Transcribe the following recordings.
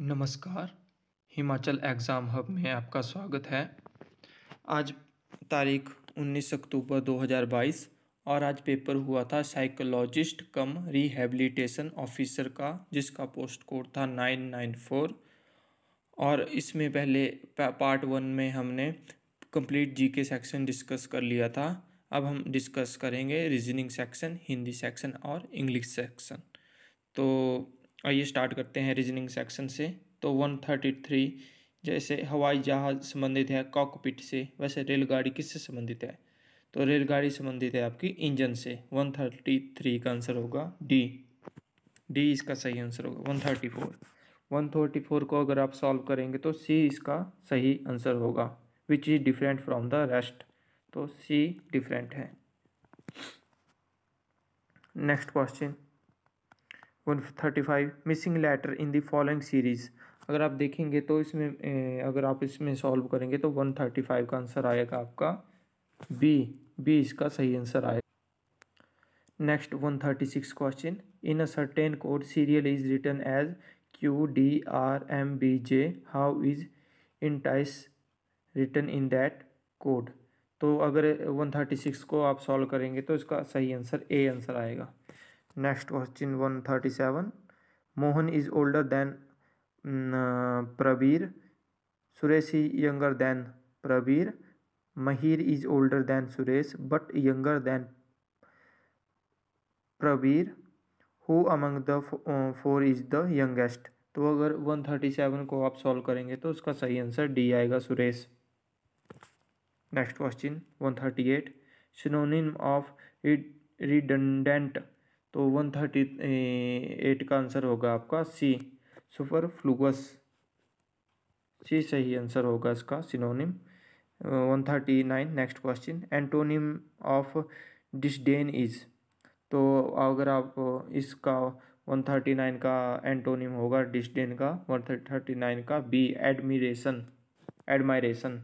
नमस्कार Himachal exam hub में आपका स्वागत है आज तारीख 19 अक्टूबर 2022 और आज पेपर हुआ था साइकोलॉजिस्ट कम रिहेबिलिटेशन ऑफिसर का जिसका पोस्ट कोड था 994 और इसमें पहले पार्ट वन में हमने कंप्लीट जीके सेक्शन डिस्कस कर लिया था अब हम डिस्कस करेंगे रीजनिंग सेक्शन हिंदी सेक्शन और इंग्लिश सेक्शन तो आइए स्टार्ट करते हैं रीजनिंग सेक्शन से तो वन थर्टी थ्री जैसे हवाई जहाज संबंधित है कॉकपिट से वैसे रेलगाड़ी किससे संबंधित है तो रेलगाड़ी संबंधित है आपकी इंजन से वन थर्टी थ्री का आंसर होगा डी डी इसका सही आंसर होगा one thirty four one thirty four को अगर आप सॉल्व करेंगे तो सी इसका सही आंसर होगा which is different from the rest तो सी डिफरेंट है next question one thirty five missing letter in the following series अगर आप देखेंगे तो इसमें अगर आप इसमें सॉल्व करेंगे तो वन थर्टी फाइव का आंसर आएगा आपका बी बी इसका सही आंसर आएगा next one thirty six question in a certain code serial is return as Q D R M B J how is entice return in that code तो अगर one thirty six को आप solve करेंगे तो इसका सही answer A answer आएगा next question one thirty seven Mohan is older than Pravir Suresh is younger than Pravir Mahir is older than Suresh but younger than Pravir who among the four is the youngest तो अगर one thirty seven को आप solve करेंगे तो उसका सही answer D आएगा Suresh next question one thirty eight synonym of redundant तो वन थर्टी एट का आंसर होगा आपका सी सुपर फ्लूगस सी सही आंसर होगा इसका synonym one thirty nine next question antonym of disdain is तो अगर आप इसका वन थर्टी नाइन का एंटोनिम होगा डिसडेन का वन थर्टी नाइन का B admiration admiration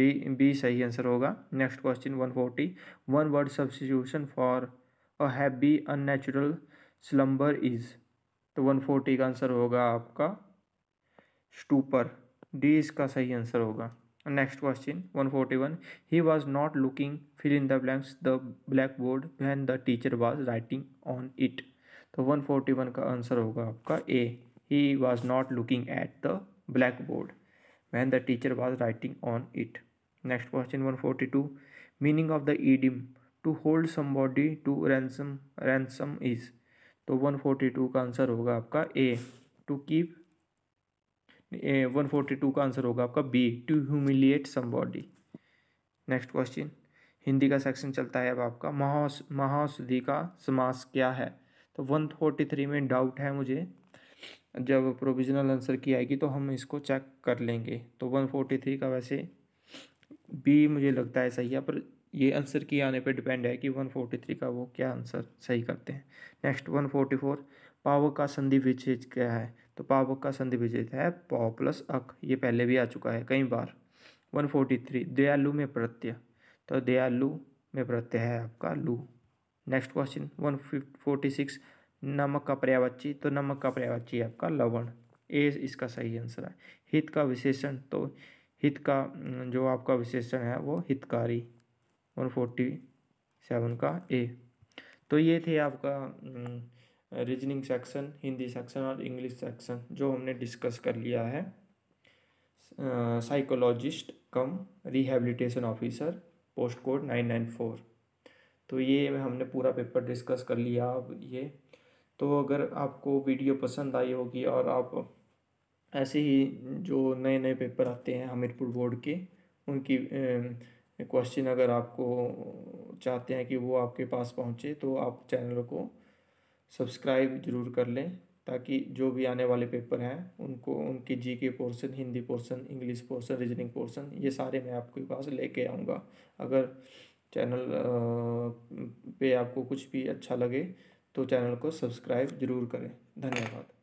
D B सही आंसर होगा next question one forty one word substitution for a happy unnatural slumber is तो वन फोर्टी का आंसर होगा आपका स्टूपर डी इसका सही आंसर होगा next question one forty one he was not looking fill in the blanks the black board when the teacher was writing on it तो one forty one का answer होगा आपका A he was not looking at the black board when the teacher was writing on it next question one forty two meaning of the idiom to hold some body to ransom ransom is तो one forty two का answer होगा आपका A to keep one forty two का answer होगा आपका B to humiliate body next question Hindi का section चलता है अब आपका महा महाौषधि का समास क्या है तो वन फोर्टी थ्री में डाउट है मुझे जब प्रोविजनल आंसर की आएगी तो हम इसको चेक कर लेंगे तो वन फोर्टी थ्री का वैसे बी मुझे लगता है सही है पर ये आंसर की आने पर डिपेंड है कि 143 का वो क्या आंसर सही करते हैं नेक्स्ट 144 पावक का संधि विच्छेद क्या है तो पावक का संधि विच्छेद है पाव प्लस अक ये पहले भी आ चुका है कई बार 143 दयालु में प्रत्यय तो दयालु में प्रत्यय है आपका लू नेक्स्ट क्वेश्चन सिक्स नमक का पर्यावची तो नमक का पर्यावाची आपका लवण ए इसका सही आंसर है हित का विशेषण तो हित का जो आपका विशेषण है वो हितकारी और फोर्टी सेवन का ए तो ये थे आपका रीजनिंग सेक्शन हिंदी सेक्शन और इंग्लिश सेक्शन जो हमने डिस्कस कर लिया है psychologist cum rehabilitation officer post code nine nine four तो ये हमने पूरा पेपर डिस्कस कर लिया अब ये तो अगर आपको वीडियो पसंद आई होगी और आप ऐसे ही जो नए नए पेपर आते हैं हमीरपुर बोर्ड के उनकी क्वेश्चन अगर आपको चाहते हैं कि वो आपके पास पहुंचे तो आप चैनल को सब्सक्राइब ज़रूर कर लें ताकि जो भी आने वाले पेपर हैं उनको उनके G K portion Hindi portion English portion reasoning portion ये सारे मैं आपके पास लेके आऊँगा अगर चैनल पे आपको कुछ भी अच्छा लगे तो चैनल को सब्सक्राइब ज़रूर करें धन्यवाद